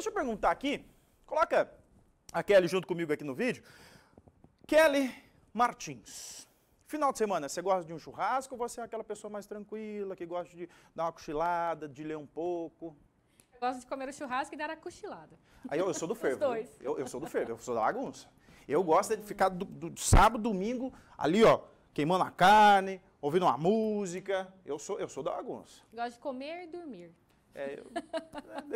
Deixa eu perguntar aqui, coloca a Kelly junto comigo aqui no vídeo. Kelly Martins. Final de semana, você gosta de um churrasco ou você é aquela pessoa mais tranquila, que gosta de dar uma cochilada, de ler um pouco? Eu gosto de comer o churrasco e dar a cochilada. Aí eu, eu sou do fervo. Os dois. Eu, eu, sou do fervo, eu sou da bagunça. Eu gosto de ficar do, do sábado, domingo, ali ó, queimando a carne, ouvindo uma música. Eu sou, eu sou da bagunça. Gosto de comer e dormir. É, eu,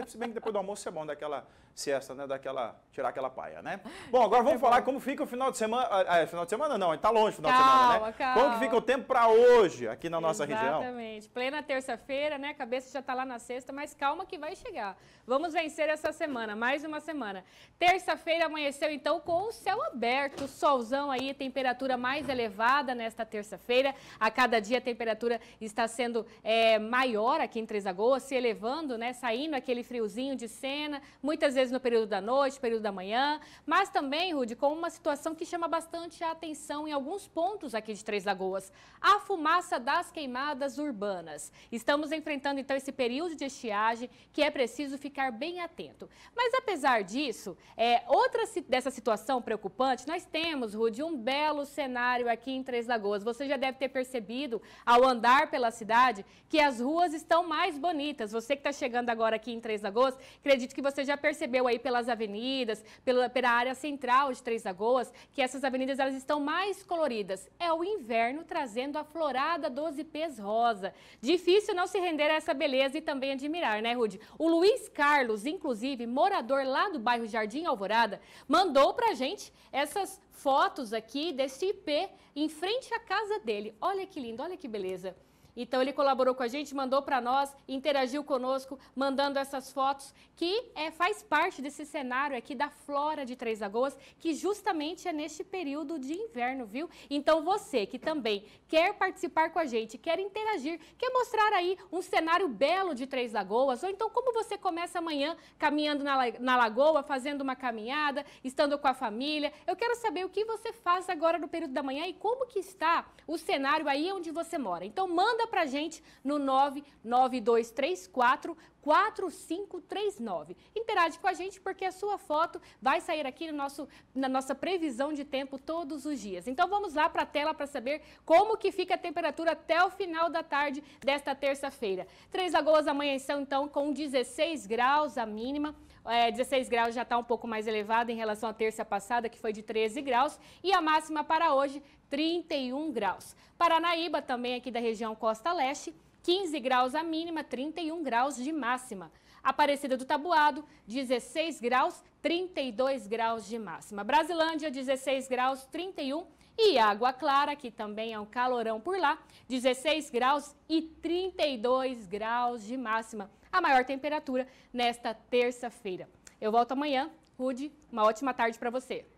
é, se bem que depois do almoço é bom daquela siesta, né? Daquela, tirar aquela paia, né? Bom, agora vamos é falar bom. como fica o final de semana. Ah, é, final de semana não, está longe o final calma, de semana, né? Calma. Como que fica o tempo para hoje aqui na nossa Exatamente. região? Exatamente. Plena terça-feira, né? A cabeça já está lá na sexta, mas calma que vai chegar. Vamos vencer essa semana, mais uma semana. Terça-feira amanheceu então com o céu aberto, solzão aí, temperatura mais elevada nesta terça-feira. A cada dia a temperatura está sendo é, maior aqui em Três Agoas, se elevando né, saindo aquele friozinho de cena, muitas vezes no período da noite, período da manhã, mas também, Rude, com uma situação que chama bastante a atenção em alguns pontos aqui de Três Lagoas, a fumaça das queimadas urbanas. Estamos enfrentando então esse período de estiagem que é preciso ficar bem atento. Mas apesar disso, é, outra dessa situação preocupante, nós temos, Rude, um belo cenário aqui em Três Lagoas. Você já deve ter percebido ao andar pela cidade que as ruas estão mais bonitas. Você você que está chegando agora aqui em 3 Lagoas, acredito que você já percebeu aí pelas avenidas, pela, pela área central de Três Lagoas, que essas avenidas elas estão mais coloridas. É o inverno trazendo a florada dos ipês rosa. Difícil não se render a essa beleza e também admirar, né, Rude? O Luiz Carlos, inclusive, morador lá do bairro Jardim Alvorada, mandou pra gente essas fotos aqui desse IP em frente à casa dele. Olha que lindo, olha que beleza. Então ele colaborou com a gente, mandou para nós, interagiu conosco, mandando essas fotos que é, faz parte desse cenário aqui da flora de Três Lagoas, que justamente é neste período de inverno, viu? Então você que também quer participar com a gente, quer interagir, quer mostrar aí um cenário belo de Três Lagoas, ou então como você começa amanhã caminhando na, na lagoa, fazendo uma caminhada, estando com a família. Eu quero saber o que você faz agora no período da manhã e como que está o cenário aí onde você mora. Então manda Manda pra gente no 99234 4539. Interage com a gente porque a sua foto vai sair aqui no nosso, na nossa previsão de tempo todos os dias. Então vamos lá para a tela para saber como que fica a temperatura até o final da tarde desta terça-feira. Três Lagoas amanheceu então com 16 graus a mínima é, 16 graus já está um pouco mais elevado em relação à terça passada, que foi de 13 graus, e a máxima para hoje, 31 graus. Paranaíba, também aqui da região Costa Leste, 15 graus a mínima, 31 graus de máxima. Aparecida do Tabuado, 16 graus, 32 graus de máxima. Brasilândia, 16 graus, 31 e Água Clara, que também é um calorão por lá, 16 graus e 32 graus de máxima a maior temperatura nesta terça-feira. Eu volto amanhã. Rude, uma ótima tarde para você.